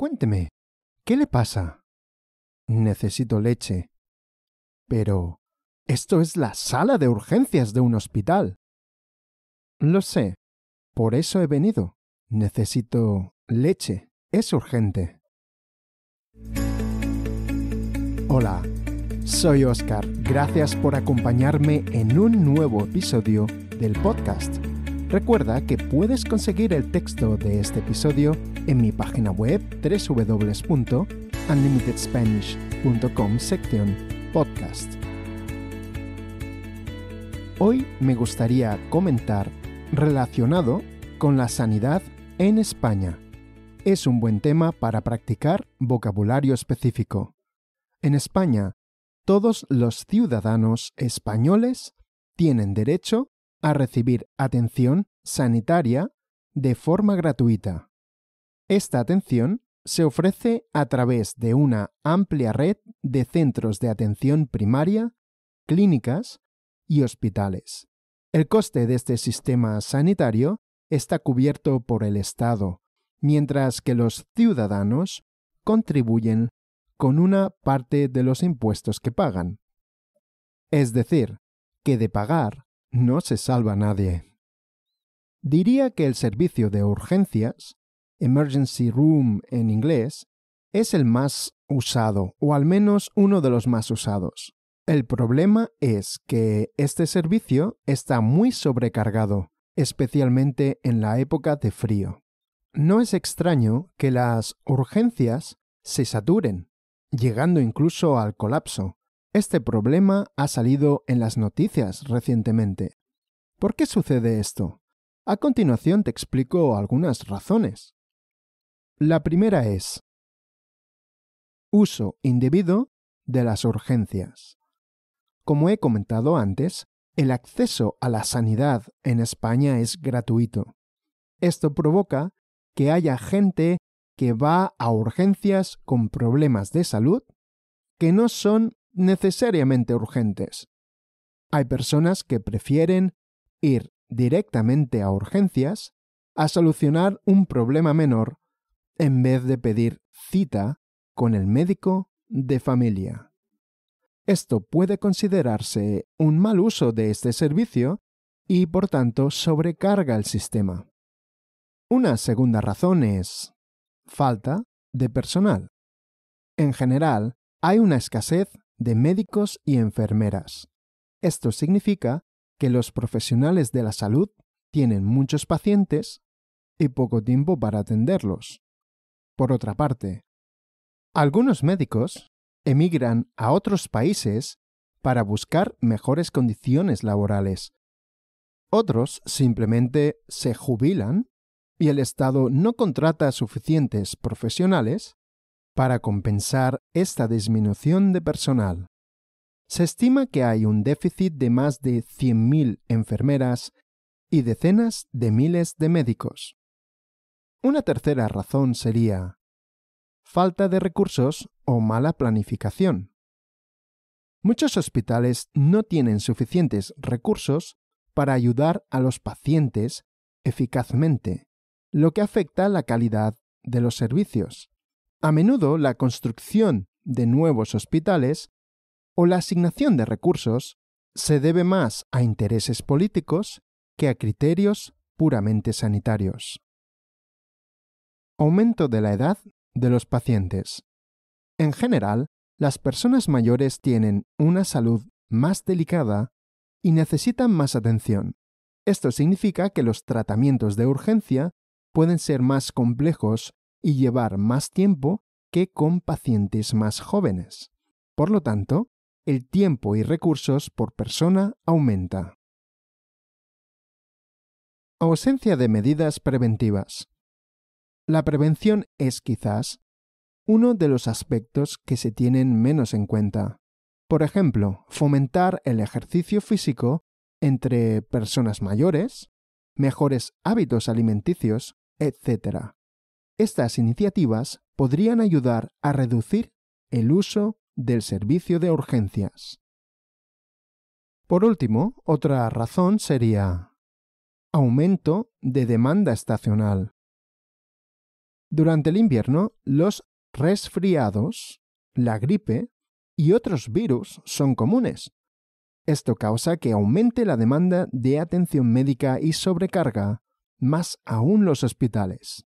Cuénteme, ¿qué le pasa? Necesito leche. Pero... Esto es la sala de urgencias de un hospital. Lo sé. Por eso he venido. Necesito leche. Es urgente. Hola, soy Oscar. Gracias por acompañarme en un nuevo episodio del podcast. Recuerda que puedes conseguir el texto de este episodio en mi página web www.unlimitedspanish.com sección podcast. Hoy me gustaría comentar relacionado con la sanidad en España. Es un buen tema para practicar vocabulario específico. En España, todos los ciudadanos españoles tienen derecho a recibir atención sanitaria de forma gratuita. Esta atención se ofrece a través de una amplia red de centros de atención primaria, clínicas y hospitales. El coste de este sistema sanitario está cubierto por el Estado, mientras que los ciudadanos contribuyen con una parte de los impuestos que pagan. Es decir, que de pagar no se salva nadie. Diría que el servicio de urgencias emergency room en inglés, es el más usado, o al menos uno de los más usados. El problema es que este servicio está muy sobrecargado, especialmente en la época de frío. No es extraño que las urgencias se saturen, llegando incluso al colapso. Este problema ha salido en las noticias recientemente. ¿Por qué sucede esto? A continuación te explico algunas razones. La primera es uso indebido de las urgencias. Como he comentado antes, el acceso a la sanidad en España es gratuito. Esto provoca que haya gente que va a urgencias con problemas de salud que no son necesariamente urgentes. Hay personas que prefieren ir directamente a urgencias a solucionar un problema menor en vez de pedir cita con el médico de familia. Esto puede considerarse un mal uso de este servicio y por tanto sobrecarga el sistema. Una segunda razón es falta de personal. En general, hay una escasez de médicos y enfermeras. Esto significa que los profesionales de la salud tienen muchos pacientes y poco tiempo para atenderlos por otra parte. Algunos médicos emigran a otros países para buscar mejores condiciones laborales. Otros simplemente se jubilan y el Estado no contrata suficientes profesionales para compensar esta disminución de personal. Se estima que hay un déficit de más de 100.000 enfermeras y decenas de miles de médicos. Una tercera razón sería falta de recursos o mala planificación. Muchos hospitales no tienen suficientes recursos para ayudar a los pacientes eficazmente, lo que afecta la calidad de los servicios. A menudo la construcción de nuevos hospitales o la asignación de recursos se debe más a intereses políticos que a criterios puramente sanitarios. Aumento de la edad de los pacientes. En general, las personas mayores tienen una salud más delicada y necesitan más atención. Esto significa que los tratamientos de urgencia pueden ser más complejos y llevar más tiempo que con pacientes más jóvenes. Por lo tanto, el tiempo y recursos por persona aumenta. Ausencia de medidas preventivas. La prevención es quizás uno de los aspectos que se tienen menos en cuenta. Por ejemplo, fomentar el ejercicio físico entre personas mayores, mejores hábitos alimenticios, etc. Estas iniciativas podrían ayudar a reducir el uso del servicio de urgencias. Por último, otra razón sería aumento de demanda estacional. Durante el invierno, los resfriados, la gripe y otros virus son comunes. Esto causa que aumente la demanda de atención médica y sobrecarga, más aún los hospitales.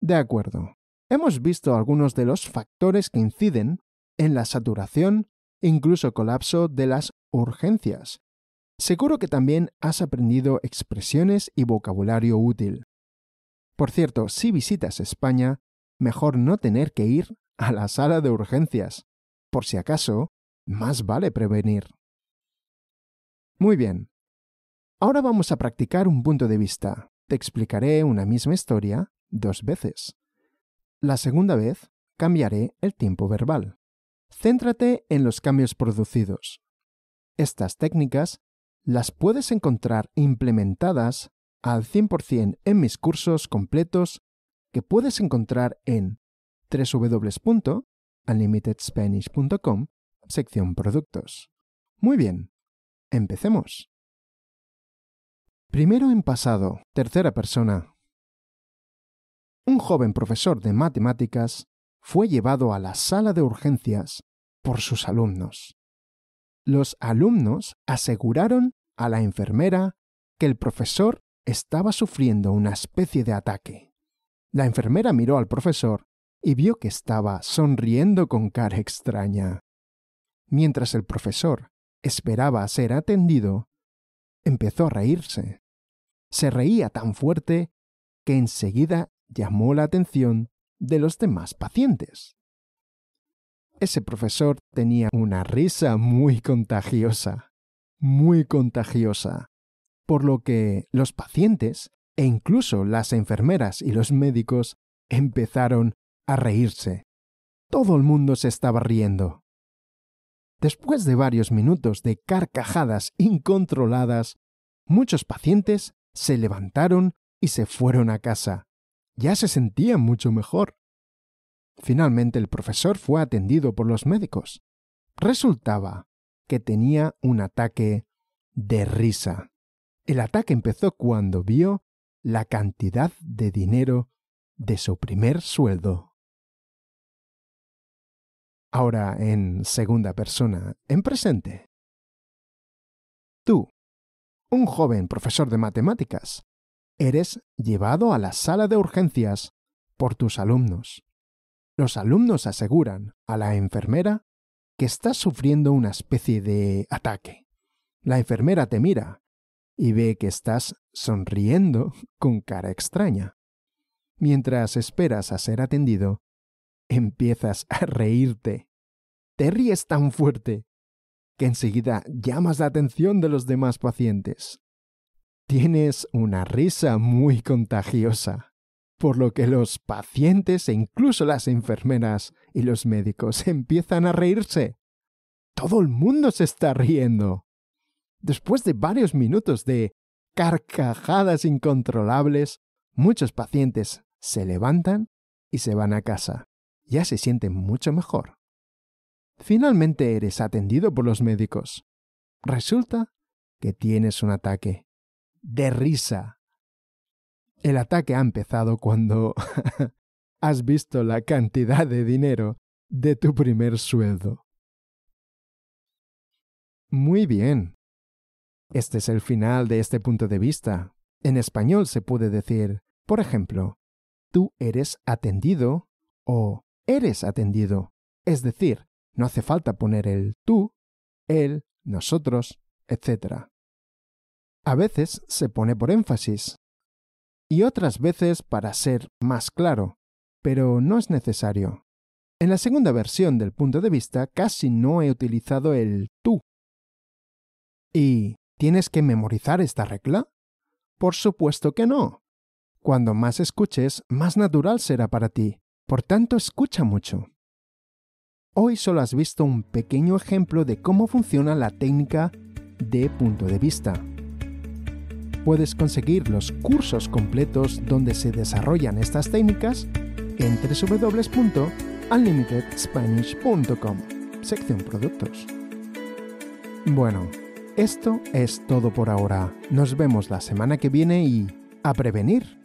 De acuerdo. Hemos visto algunos de los factores que inciden en la saturación, e incluso colapso de las urgencias. Seguro que también has aprendido expresiones y vocabulario útil. Por cierto, si visitas España, mejor no tener que ir a la sala de urgencias. Por si acaso, más vale prevenir. Muy bien. Ahora vamos a practicar un punto de vista. Te explicaré una misma historia dos veces. La segunda vez cambiaré el tiempo verbal. Céntrate en los cambios producidos. Estas técnicas las puedes encontrar implementadas al 100% en mis cursos completos que puedes encontrar en www.unlimitedspanish.com, sección productos. Muy bien, empecemos. Primero en pasado, tercera persona. Un joven profesor de matemáticas fue llevado a la sala de urgencias por sus alumnos. Los alumnos aseguraron a la enfermera que el profesor estaba sufriendo una especie de ataque. La enfermera miró al profesor y vio que estaba sonriendo con cara extraña. Mientras el profesor esperaba ser atendido, empezó a reírse. Se reía tan fuerte que enseguida llamó la atención de los demás pacientes. Ese profesor tenía una risa muy contagiosa, muy contagiosa por lo que los pacientes e incluso las enfermeras y los médicos empezaron a reírse. Todo el mundo se estaba riendo. Después de varios minutos de carcajadas incontroladas, muchos pacientes se levantaron y se fueron a casa. Ya se sentían mucho mejor. Finalmente el profesor fue atendido por los médicos. Resultaba que tenía un ataque de risa. El ataque empezó cuando vio la cantidad de dinero de su primer sueldo. Ahora en segunda persona, en presente. Tú, un joven profesor de matemáticas, eres llevado a la sala de urgencias por tus alumnos. Los alumnos aseguran a la enfermera que estás sufriendo una especie de ataque. La enfermera te mira y ve que estás sonriendo con cara extraña. Mientras esperas a ser atendido, empiezas a reírte. Te ríes tan fuerte que enseguida llamas la atención de los demás pacientes. Tienes una risa muy contagiosa, por lo que los pacientes e incluso las enfermeras y los médicos empiezan a reírse. Todo el mundo se está riendo. Después de varios minutos de carcajadas incontrolables, muchos pacientes se levantan y se van a casa. Ya se sienten mucho mejor. Finalmente eres atendido por los médicos. Resulta que tienes un ataque de risa. El ataque ha empezado cuando has visto la cantidad de dinero de tu primer sueldo. Muy bien. Este es el final de este punto de vista. En español se puede decir, por ejemplo, tú eres atendido o eres atendido. Es decir, no hace falta poner el tú, él, nosotros, etc. A veces se pone por énfasis y otras veces para ser más claro, pero no es necesario. En la segunda versión del punto de vista casi no he utilizado el tú. Y ¿Tienes que memorizar esta regla? Por supuesto que no. Cuando más escuches, más natural será para ti. Por tanto, escucha mucho. Hoy solo has visto un pequeño ejemplo de cómo funciona la técnica de punto de vista. Puedes conseguir los cursos completos donde se desarrollan estas técnicas en www.unlimitedspanish.com, sección productos. Bueno, esto es todo por ahora. Nos vemos la semana que viene y... ¡A prevenir!